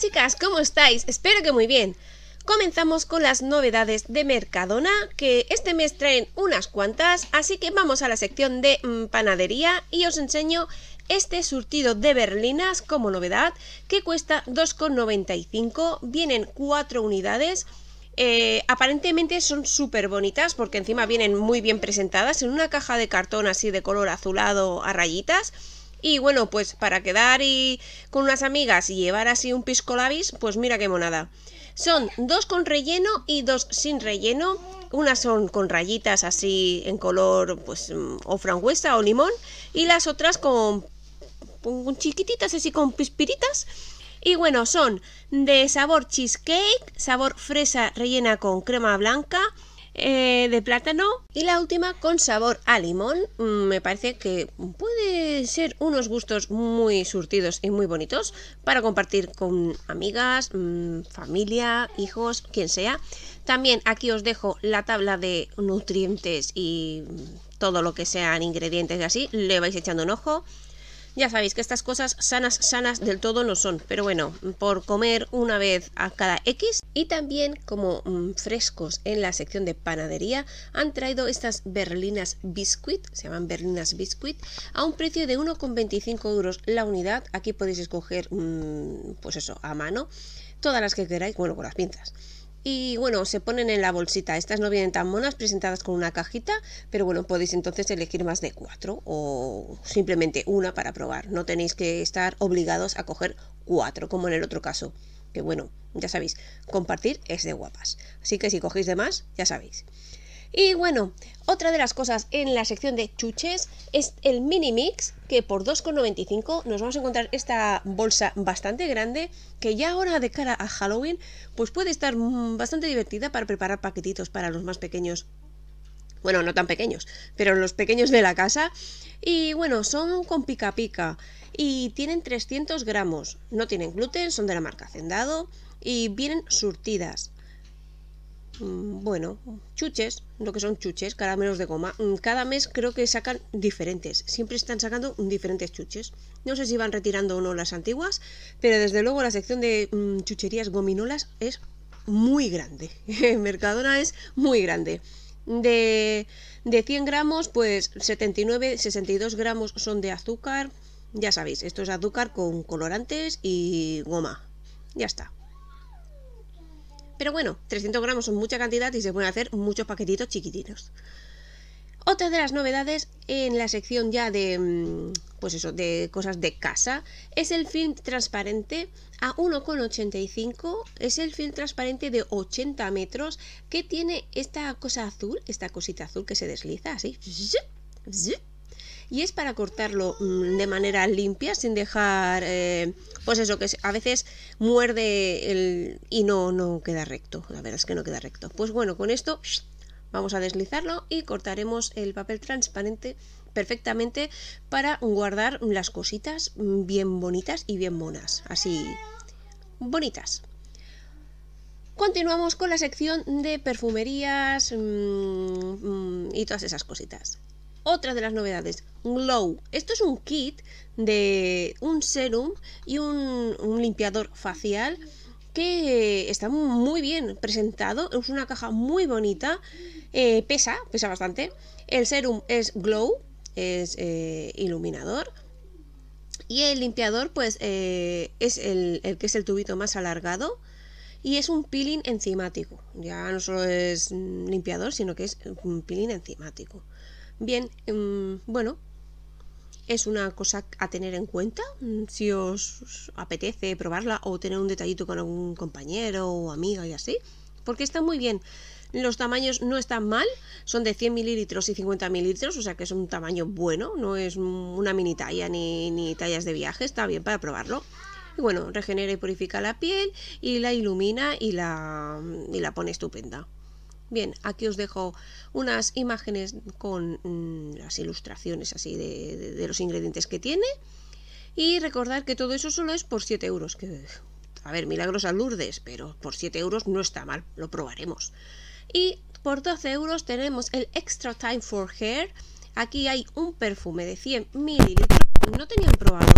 chicas, ¿cómo estáis? Espero que muy bien. Comenzamos con las novedades de Mercadona, que este mes traen unas cuantas, así que vamos a la sección de mm, panadería y os enseño este surtido de berlinas como novedad, que cuesta 2,95, vienen 4 unidades, eh, aparentemente son súper bonitas porque encima vienen muy bien presentadas en una caja de cartón así de color azulado a rayitas y bueno, pues para quedar y con unas amigas y llevar así un pisco labis, pues mira qué monada. Son dos con relleno y dos sin relleno. Unas son con rayitas así en color pues mm, o frangüesa o limón y las otras con, con chiquititas así con pispiritas. Y bueno, son de sabor cheesecake, sabor fresa rellena con crema blanca, eh, de plátano. Y la última con sabor a limón. Mm, me parece que puede ser unos gustos muy surtidos y muy bonitos para compartir con amigas, mm, familia, hijos, quien sea. También aquí os dejo la tabla de nutrientes y mm, todo lo que sean ingredientes y así. Le vais echando un ojo. Ya sabéis que estas cosas sanas, sanas del todo no son, pero bueno, por comer una vez a cada X y también como mm, frescos en la sección de panadería han traído estas berlinas biscuit, se llaman berlinas biscuit, a un precio de 1,25 euros la unidad. Aquí podéis escoger, mm, pues eso, a mano, todas las que queráis, bueno, con las pinzas. Y bueno, se ponen en la bolsita. Estas no vienen tan monas, presentadas con una cajita, pero bueno, podéis entonces elegir más de cuatro o simplemente una para probar. No tenéis que estar obligados a coger cuatro, como en el otro caso. Que bueno, ya sabéis, compartir es de guapas. Así que si cogéis de más, ya sabéis. Y bueno, otra de las cosas en la sección de chuches es el mini mix, que por 2,95 nos vamos a encontrar esta bolsa bastante grande, que ya ahora de cara a Halloween, pues puede estar mm, bastante divertida para preparar paquetitos para los más pequeños. Bueno, no tan pequeños, pero los pequeños de la casa. Y bueno, son con pica pica y tienen 300 gramos. No tienen gluten, son de la marca Cendado y vienen surtidas. Mm, bueno, chuches, lo que son chuches, caramelos de goma. Mm, cada mes creo que sacan diferentes, siempre están sacando diferentes chuches. No sé si van retirando o no las antiguas, pero desde luego la sección de mm, chucherías gominolas es muy grande. Mercadona es muy grande. De, de 100 gramos, pues 79, 62 gramos son de azúcar. Ya sabéis, esto es azúcar con colorantes y goma. Ya está. Pero bueno, 300 gramos son mucha cantidad y se pueden hacer muchos paquetitos chiquititos. Otra de las novedades en la sección ya de, mm, pues eso, de cosas de casa es el film transparente a 1,85. Es el film transparente de 80 metros que tiene esta cosa azul, esta cosita azul que se desliza así y es para cortarlo mm, de manera limpia, sin dejar, eh, pues eso, que a veces muerde el, y no, no queda recto, la verdad es que no queda recto. Pues bueno, con esto vamos a deslizarlo y cortaremos el papel transparente perfectamente para guardar las cositas mm, bien bonitas y bien monas, así bonitas. Continuamos con la sección de perfumerías mm, y todas esas cositas. Otra de las novedades, Glow. Esto es un kit de un serum y un, limpiador facial que está muy bien presentado. Es una caja muy bonita. Eh, pesa, pesa bastante. El serum es glow, es eh, iluminador. Y el limpiador, pues, eh, es el, el, que es el tubito más alargado. Y es un peeling enzimático. Ya no solo es mm, limpiador, sino que es un peeling enzimático. Bien, em, bueno, es una cosa a tener en cuenta mm, si os apetece probarla o tener un detallito con algún compañero o amiga y así, porque está muy bien. Los tamaños no están mal, son de 100 mililitros y 50 mililitros, o sea que es un tamaño bueno, no es una mini talla ni, tallas de viaje, está bien para probarlo. Y bueno, regenera y purifica la piel y la ilumina y la, y la pone estupenda. Bien, aquí os dejo unas imágenes con mm, las ilustraciones así de, los ingredientes que tiene. Y recordar que todo eso solo es por 7 euros. Que, a ver, a Lourdes, pero por 7 euros no está mal, lo probaremos. Y por 12 euros tenemos el Extra Time for Hair. Aquí hay un perfume de 100 mililitros. No tenían probado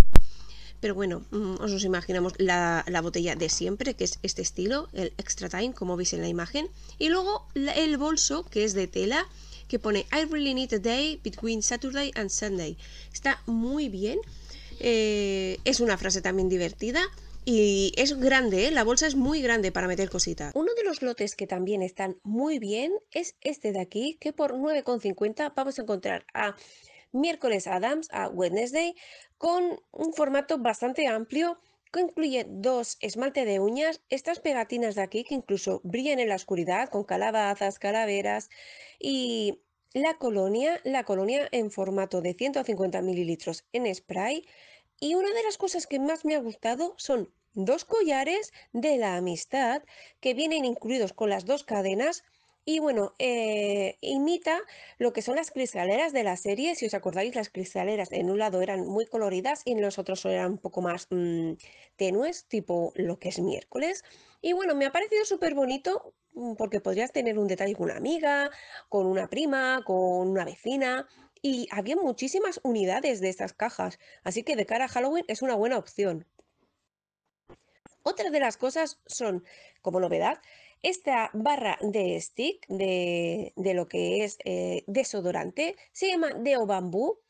pero bueno, mm, os, os imaginamos la, botella de siempre, que es este estilo, el Extra Time, como veis en la imagen. Y luego el bolso, que es de tela, que pone I really need a day between Saturday and Sunday. Está muy bien. Eh, es una frase también divertida. Y es grande, ¿eh? la bolsa es muy grande para meter cositas. Uno de los lotes que también están muy bien es este de aquí, que por 9,50 vamos a encontrar a miércoles Adams a Wednesday, con un formato bastante amplio que incluye dos esmalte de uñas, estas pegatinas de aquí que incluso brillan en la oscuridad con calabazas, calaveras y la colonia, la colonia en formato de 150 mililitros en spray. Y una de las cosas que más me ha gustado son dos collares de la amistad que vienen incluidos con las dos cadenas y bueno, eh, imita lo que son las cristaleras de la serie. Si os acordáis, las cristaleras en un lado eran muy coloridas y en los otros eran un poco más mm, tenues, tipo lo que es miércoles. Y bueno, me ha parecido súper bonito mm, porque podrías tener un detalle con una amiga, con una prima, con una vecina. Y había muchísimas unidades de estas cajas, así que de cara a Halloween es una buena opción. Otra de las cosas son, como novedad, esta barra de stick de, lo que es eh, desodorante se llama Deo Bambú,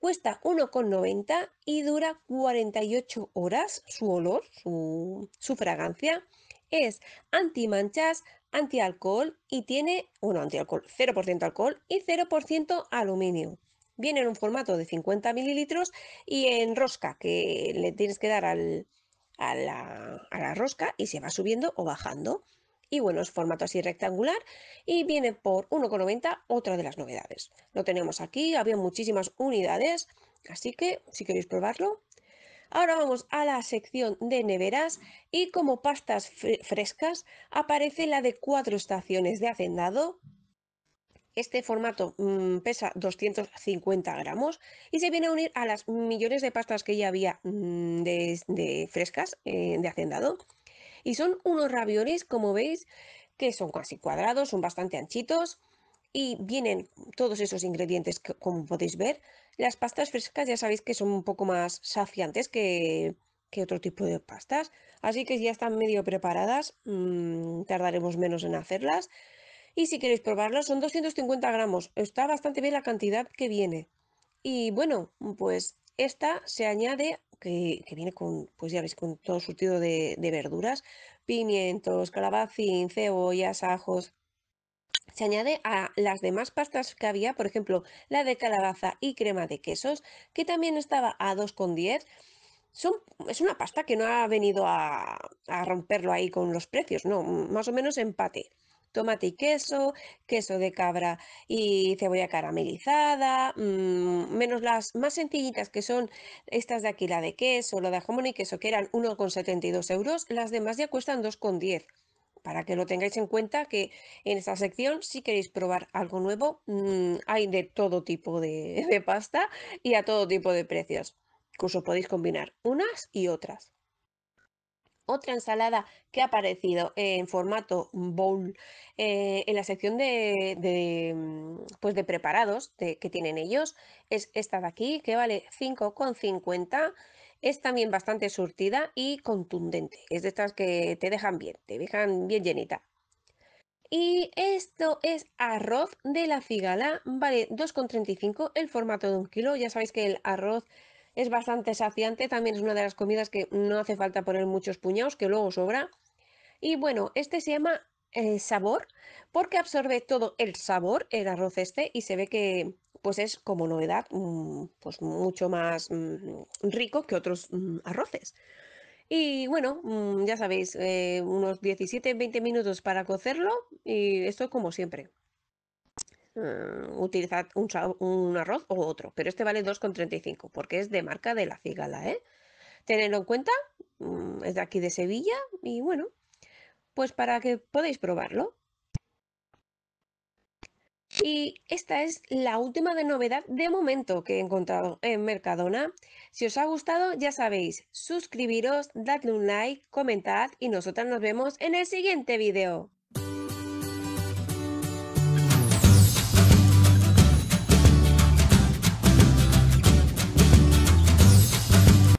cuesta 1,90 y dura 48 horas su olor, su, fragancia. Es antimanchas, antialcohol y tiene, 0% alcohol y 0% aluminio. Viene en un formato de 50 mililitros y en rosca, que le tienes que dar a la rosca y se va subiendo o bajando. Y bueno, es formato así rectangular y viene por 1,90 otra de las novedades. Lo tenemos aquí, había muchísimas unidades, así que si queréis probarlo, Ahora vamos a la sección de neveras y como pastas frescas aparece la de cuatro estaciones de hacendado. Este formato mm, pesa 250 gramos y se viene a unir a las millones de pastas que ya había mm, de, frescas eh, de hacendado. Y son unos raviolis, como veis, que son casi cuadrados, son bastante anchitos y vienen todos esos ingredientes como podéis ver. Las pastas frescas ya sabéis que son un poco más saciantes que, que otro tipo de pastas, así que ya están medio preparadas, mm, tardaremos menos en hacerlas. Y si queréis probarlas, son 250 gramos, está bastante bien la cantidad que viene. Y bueno, pues esta se añade que, viene con, pues ya veis, con todo surtido de, de verduras, pimientos, calabacín, cebollas, ajos, se añade a las demás pastas que había, por ejemplo, la de calabaza y crema de quesos, que también estaba a 2,10. Son, es una pasta que no ha venido a romperlo ahí con los precios, no, más o menos empate tomate y queso, queso de cabra y cebolla caramelizada, mm, menos las más sencillitas que son estas de aquí, la de queso, la de jamón y queso, que eran 1,72 euros, las demás ya cuestan 2,10 para que lo tengáis en cuenta que en esta sección si queréis probar algo nuevo mm, hay de todo tipo de, pasta y a todo tipo de precios incluso podéis combinar unas y otras otra ensalada que ha aparecido en formato bowl eh, en la sección de, mm, pues de preparados que tienen ellos. Es esta de aquí, que vale 5,50. Es también bastante surtida y contundente. Es de estas que te dejan bien, te dejan bien llenita. Y esto es arroz de la cigala, vale 2,35 el formato de un kilo. Ya sabéis que el arroz es bastante saciante, también es una de las comidas que no hace falta poner muchos puñados, que luego sobra. Y bueno, este se llama eh, sabor porque absorbe todo el sabor, el arroz este, y se ve que pues es como novedad, mm, pues mucho más mm, rico que otros mm, arroces. Y bueno, ya sabéis, eh, unos 17-20 minutos para cocerlo y esto como siempre. Mm, utilizad un, arroz o otro, pero este vale 2,35 porque es de marca de la cigala. ¿eh? Tenedlo en cuenta, mm, es de aquí de Sevilla y bueno, pues para que podáis probarlo. Y esta es la última de novedad de momento que he encontrado en Mercadona. Si os ha gustado, ya sabéis, suscribiros, dadle un like, comentad y nosotras nos vemos en el siguiente vídeo.